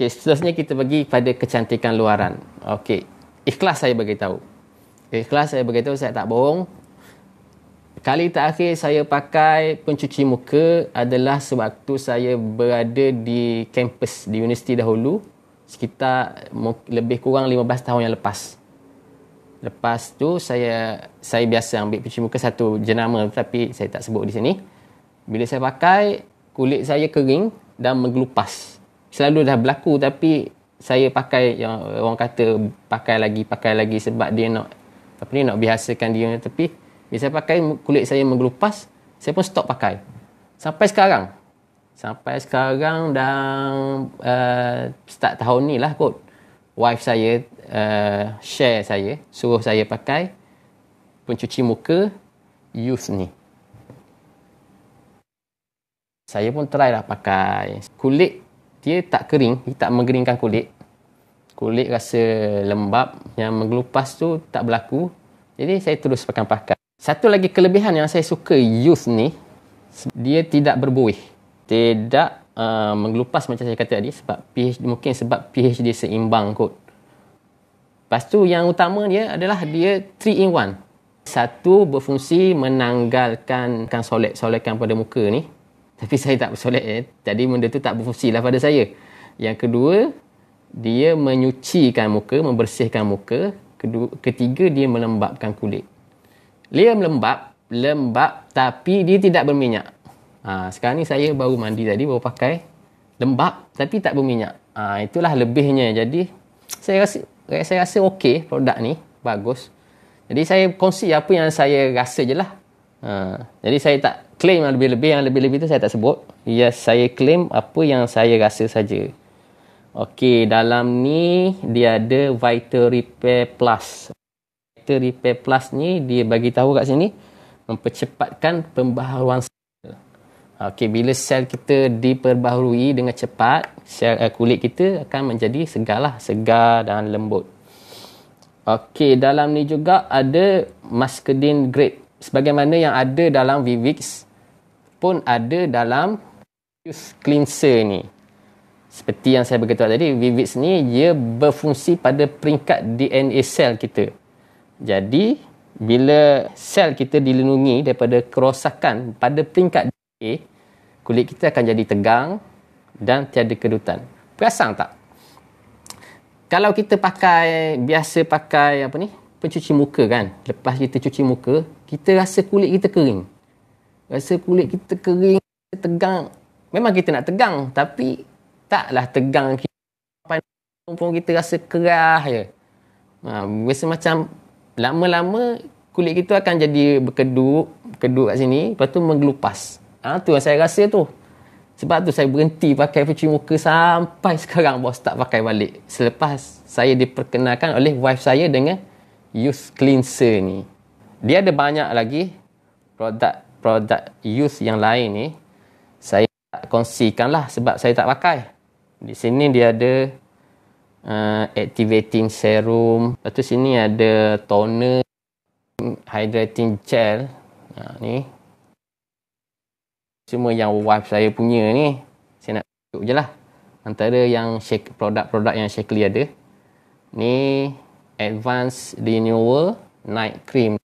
Okey, seterusnya kita bagi pada kecantikan luaran. Okey. Ikhlas saya bagi tahu. Ikhlas saya bagi tahu saya tak bohong. Kali terakhir saya pakai pencuci muka adalah sewaktu saya berada di kampus di universiti dahulu sekitar lebih kurang 15 tahun yang lepas. Lepas tu saya saya biasa ambil pencuci muka satu jenama tapi saya tak sebut di sini. Bila saya pakai kulit saya kering dan menggelupas selalu dah berlaku tapi saya pakai yang orang kata pakai lagi pakai lagi sebab dia nak apa ni nak biasakan dia tapi bila saya pakai kulit saya mengelupas, saya pun stop pakai sampai sekarang sampai sekarang dan uh, eh, start tahun ni lah kot wife saya uh, share saya suruh saya pakai pencuci muka use ni saya pun try lah pakai kulit dia tak kering, dia tak mengeringkan kulit. Kulit rasa lembap, yang mengelupas tu tak berlaku. Jadi saya terus pakai-pakai. Satu lagi kelebihan yang saya suka use ni, dia tidak berbuih. Tidak uh, mengelupas macam saya kata tadi sebab pH mungkin sebab pH dia seimbang kot. Lepas tu yang utama dia adalah dia 3 in 1. Satu berfungsi menanggalkan kan solek-solekan pada muka ni tapi saya tak bersolat eh. Jadi benda tu tak berfungsi lah pada saya. Yang kedua, dia menyucikan muka, membersihkan muka. Kedua, ketiga, dia melembabkan kulit. Dia melembab, lembab tapi dia tidak berminyak. Ha, sekarang ni saya baru mandi tadi, baru pakai. Lembab tapi tak berminyak. Ha, itulah lebihnya. Jadi saya rasa, saya rasa okey produk ni, bagus. Jadi saya kongsi apa yang saya rasa je lah. Uh, jadi saya tak claim yang lebih-lebih yang lebih-lebih tu saya tak sebut. Yes, saya claim apa yang saya rasa saja. Okey, dalam ni dia ada Vital Repair Plus. Vital Repair Plus ni dia bagi tahu kat sini mempercepatkan pembaharuan sel. Okey, bila sel kita diperbaharui dengan cepat, sel uh, kulit kita akan menjadi segarlah, segar dan lembut. Okey, dalam ni juga ada Maskedin Great sebagaimana yang ada dalam Vivix pun ada dalam use cleanser ni. Seperti yang saya beritahu tadi, Vivix ni ia berfungsi pada peringkat DNA sel kita. Jadi, bila sel kita dilindungi daripada kerosakan pada peringkat DNA, kulit kita akan jadi tegang dan tiada kedutan. Perasan tak? Kalau kita pakai biasa pakai apa ni? Uh, pencuci muka kan lepas kita cuci muka kita rasa kulit kita kering rasa kulit kita kering kita tegang memang kita nak tegang tapi taklah tegang kita pun kita rasa kerah je ha, biasa macam lama-lama kulit kita akan jadi berkeduk berkeduk kat sini lepas tu menggelupas ha, tu yang saya rasa tu sebab tu saya berhenti pakai pencuci muka sampai sekarang bos tak pakai balik selepas saya diperkenalkan oleh wife saya dengan use cleanser ni. Dia ada banyak lagi produk-produk use yang lain ni. Saya tak kongsikan lah sebab saya tak pakai. Di sini dia ada uh, activating serum. Lepas tu sini ada toner, hydrating gel. Ha, ni. Semua yang wife saya punya ni. Saya nak tunjuk je lah. Antara yang produk-produk yang Shakely ada. Ni Advance Renewal Night Cream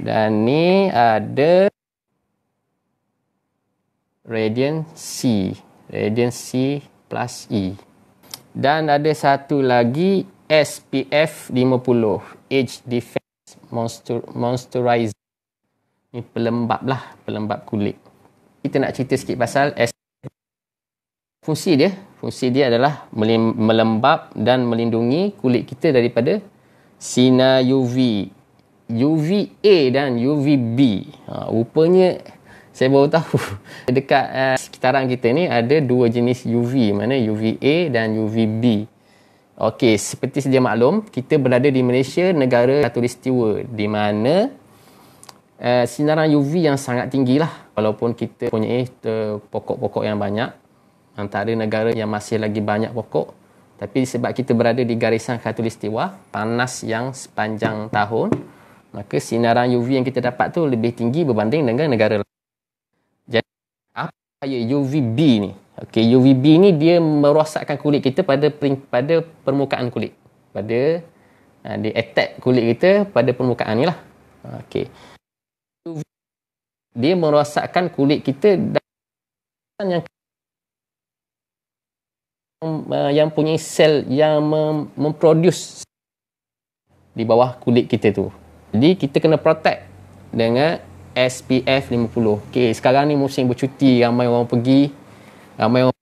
dan ni ada Radiant C Radiant C plus E dan ada satu lagi SPF 50 Age Defense Monster, Monsterizer ni pelembab lah pelembab kulit kita nak cerita sikit pasal fungsi dia fungsi dia adalah melembap dan melindungi kulit kita daripada sinar UV UVA dan UVB ha, rupanya saya baru tahu dekat uh, sekitaran kita ni ada dua jenis UV mana UVA dan UVB Okey, seperti sedia maklum, kita berada di Malaysia, negara katulistiwa di mana uh, sinaran UV yang sangat tinggi lah walaupun kita punya uh, pokok-pokok yang banyak antara negara yang masih lagi banyak pokok tapi sebab kita berada di garisan khatulistiwa panas yang sepanjang tahun maka sinaran UV yang kita dapat tu lebih tinggi berbanding dengan negara lain jadi apa bahaya UVB ni okey UVB ni dia merosakkan kulit kita pada pada permukaan kulit pada uh, dia attack kulit kita pada permukaan ni lah okey dia merosakkan kulit kita dan yang uh, yang punya sel yang mem- memproduce di bawah kulit kita tu. Jadi kita kena protect dengan SPF 50. Okey, sekarang ni musim bercuti, ramai orang pergi ramai orang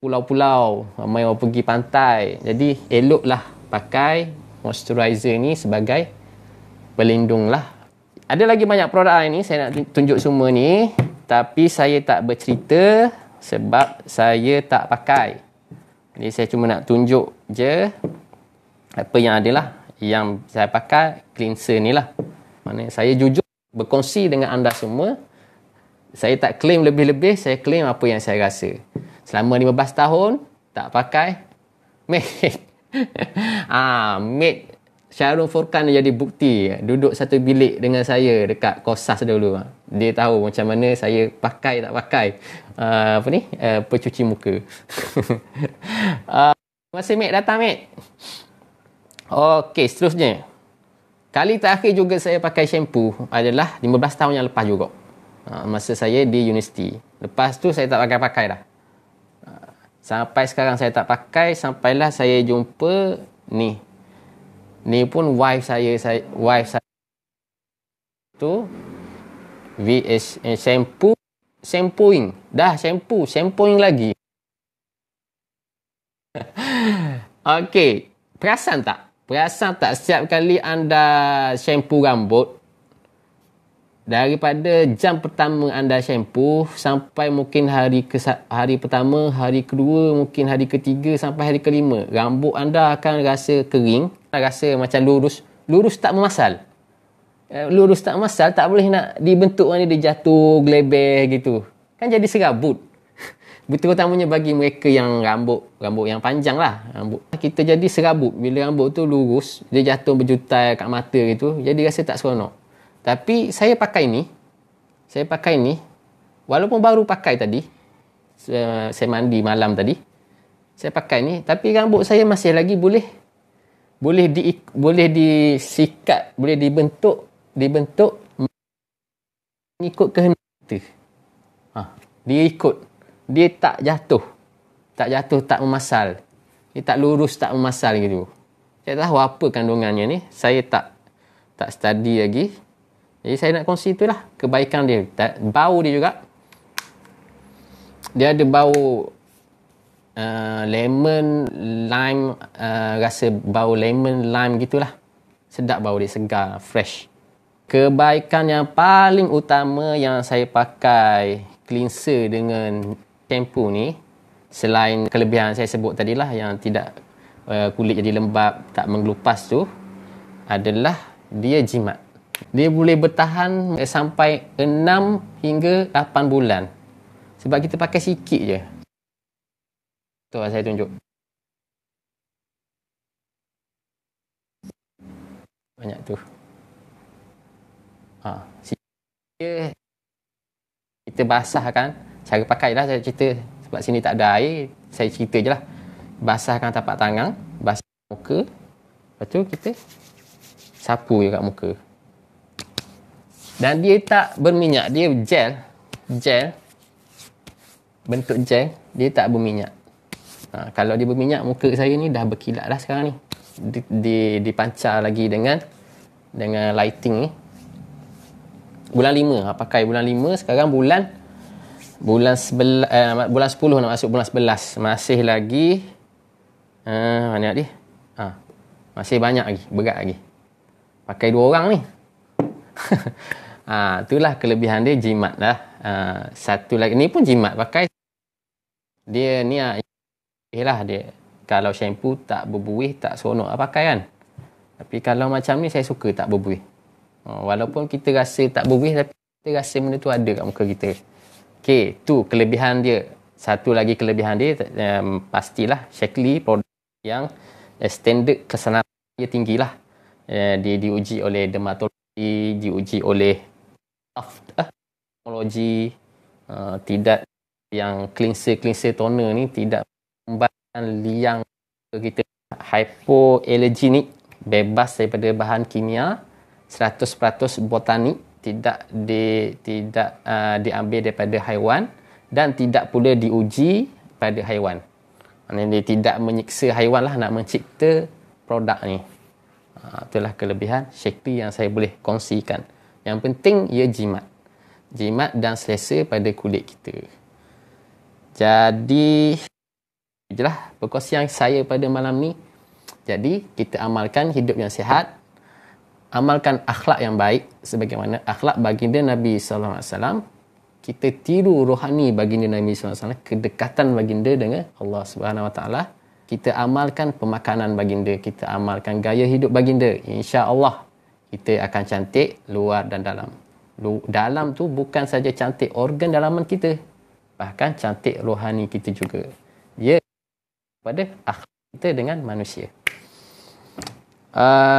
pulau-pulau, ramai orang pergi pantai. Jadi eloklah pakai moisturizer ni sebagai pelindung lah. Ada lagi banyak produk lain ni, saya nak tunjuk semua ni. Tapi saya tak bercerita sebab saya tak pakai. Jadi saya cuma nak tunjuk je apa yang ada lah. Yang saya pakai cleanser ni lah. Mana saya jujur berkongsi dengan anda semua. Saya tak claim lebih-lebih, saya claim apa yang saya rasa. Selama 15 tahun, tak pakai. Meh. ah, mate Syarul Furkan jadi bukti duduk satu bilik dengan saya dekat Kosas dulu dia tahu macam mana saya pakai tak pakai uh, apa ni uh, pencuci muka uh, ah, masih mek datang mek okey seterusnya kali terakhir juga saya pakai shampoo adalah 15 tahun yang lepas juga uh, masa saya di universiti lepas tu saya tak pakai pakai dah Sampai sekarang saya tak pakai Sampailah saya jumpa Ni Ni pun wife saya, saya Wife saya Tu VS eh, shampoo shampooing. Dah sempu, sempuing lagi. Okay, perasan tak? Perasan tak setiap kali anda sempu rambut daripada jam pertama anda sempu sampai mungkin hari ke hari pertama, hari kedua, mungkin hari ketiga sampai hari kelima, rambut anda akan rasa kering, rasa macam lurus, lurus tak memasal. Eh, lurus tak masal tak boleh nak dibentuk ni dia jatuh gleber gitu kan jadi serabut betul utamanya bagi mereka yang rambut rambut yang panjang lah rambut kita jadi serabut bila rambut tu lurus dia jatuh berjutai kat mata gitu jadi rasa tak seronok tapi saya pakai ni saya pakai ni walaupun baru pakai tadi saya mandi malam tadi saya pakai ni tapi rambut saya masih lagi boleh boleh di boleh disikat boleh dibentuk dibentuk mengikut kehendak kita. Ha, dia ikut. Dia tak jatuh. Tak jatuh, tak memasal. Dia tak lurus, tak memasal gitu. Saya tak tahu apa kandungannya ni. Saya tak tak study lagi. Jadi saya nak kongsi itulah kebaikan dia. Tak, bau dia juga. Dia ada bau uh, lemon, lime, uh, rasa bau lemon, lime gitulah. Sedap bau dia, segar, fresh kebaikan yang paling utama yang saya pakai cleanser dengan tempo ni selain kelebihan saya sebut tadi lah yang tidak uh, kulit jadi lembap tak mengelupas tu adalah dia jimat dia boleh bertahan eh, sampai 6 hingga 8 bulan sebab kita pakai sikit je tu lah saya tunjuk banyak tu Ha, sikit kita basahkan cara pakai lah saya cerita sebab sini tak ada air saya cerita je lah basahkan tapak tangan basah muka lepas tu kita sapu je kat muka dan dia tak berminyak dia gel gel bentuk gel dia tak berminyak ha, kalau dia berminyak muka saya ni dah berkilat lah sekarang ni di, di, dipancar lagi dengan dengan lighting ni bulan 5 ha, pakai bulan 5 sekarang bulan bulan 11 eh, bulan 10 nak masuk bulan 11 masih lagi ah uh, mana ni ha, masih banyak lagi berat lagi pakai dua orang ni ha, itulah kelebihan dia jimat lah ha, satu lagi ni pun jimat pakai dia ni ah lah dia kalau shampoo tak berbuih tak seronok lah pakai kan tapi kalau macam ni saya suka tak berbuih Oh, walaupun kita rasa tak bugis tapi kita rasa benda tu ada kat muka kita. Okey, tu kelebihan dia. Satu lagi kelebihan dia um, pastilah Shakli produk yang standard keselamatan dia tinggilah. Uh, dia diuji oleh dermatologi, diuji oleh teknologi eh, uh, eh, tidak yang cleanser cleanser toner ni tidak membahayakan liang kita hypoallergenic bebas daripada bahan kimia 100% botani tidak di tidak uh, diambil daripada haiwan dan tidak pula diuji pada haiwan. Maknanya dia tidak menyiksa haiwan lah nak mencipta produk ni. Uh, itulah kelebihan syekti yang saya boleh kongsikan. Yang penting ia jimat. Jimat dan selesa pada kulit kita. Jadi, itulah perkongsian saya pada malam ni. Jadi, kita amalkan hidup yang sihat, amalkan akhlak yang baik sebagaimana akhlak baginda Nabi sallallahu alaihi wasallam kita tiru rohani baginda Nabi sallallahu alaihi wasallam kedekatan baginda dengan Allah Subhanahu wa taala kita amalkan pemakanan baginda kita amalkan gaya hidup baginda insya-Allah kita akan cantik luar dan dalam dalam tu bukan saja cantik organ dalaman kita bahkan cantik rohani kita juga ya yeah. pada akhlak kita dengan manusia uh,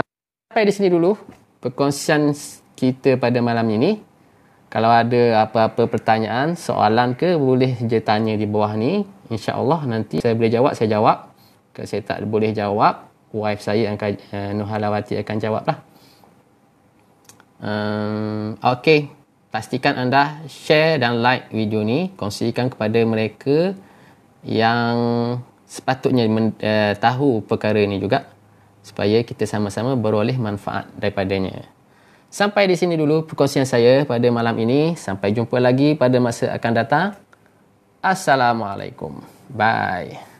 sampai di sini dulu perkongsian kita pada malam ini. Kalau ada apa-apa pertanyaan, soalan ke boleh je tanya di bawah ni. InsyaAllah nanti saya boleh jawab, saya jawab. Kalau saya tak boleh jawab, wife saya yang uh, eh, Nuhalawati akan jawab lah. Um, eh, okay, pastikan anda share dan like video ni. Kongsikan kepada mereka yang sepatutnya men, uh, tahu perkara ni juga supaya kita sama-sama beroleh manfaat daripadanya. Sampai di sini dulu perkongsian saya pada malam ini. Sampai jumpa lagi pada masa akan datang. Assalamualaikum. Bye.